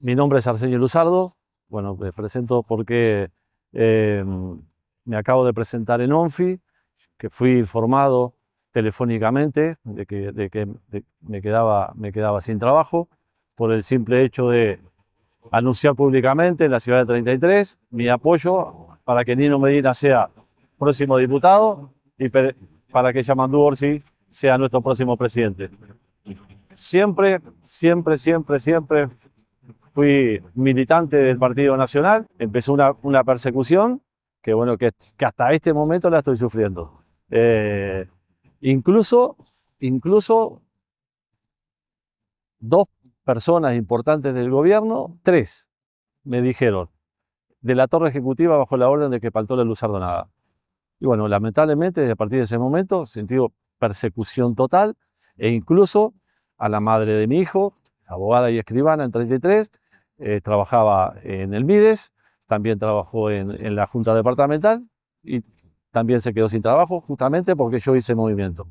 Mi nombre es Arsenio Luzardo. Bueno, les presento porque em, me acabo de presentar en ONFI, que fui informado telefónicamente de que, me, quedaba, me quedaba sin trabajo por el simple hecho de anunciar públicamente en la ciudad de 33 mi apoyo para que Nino Medina sea próximo diputado y para que Yamandú Orsi sea nuestro próximo presidente. Siempre, siempre, siempre, siempre fui militante del Partido Nacional, empezó una, persecución que, bueno, que, hasta este momento la estoy sufriendo. Eh, incluso, incluso dos personas importantes del gobierno, tres, me dijeron, de la torre ejecutiva bajo la orden de que Paltola Luz nada. Y bueno, lamentablemente, a partir de ese momento, sentí persecución total e incluso a la madre de mi hijo, abogada y escribana en 33, eh, trabajaba en el Mides, también trabajó en, la Junta Departamental y también se quedó sin trabajo justamente porque yo hice movimiento.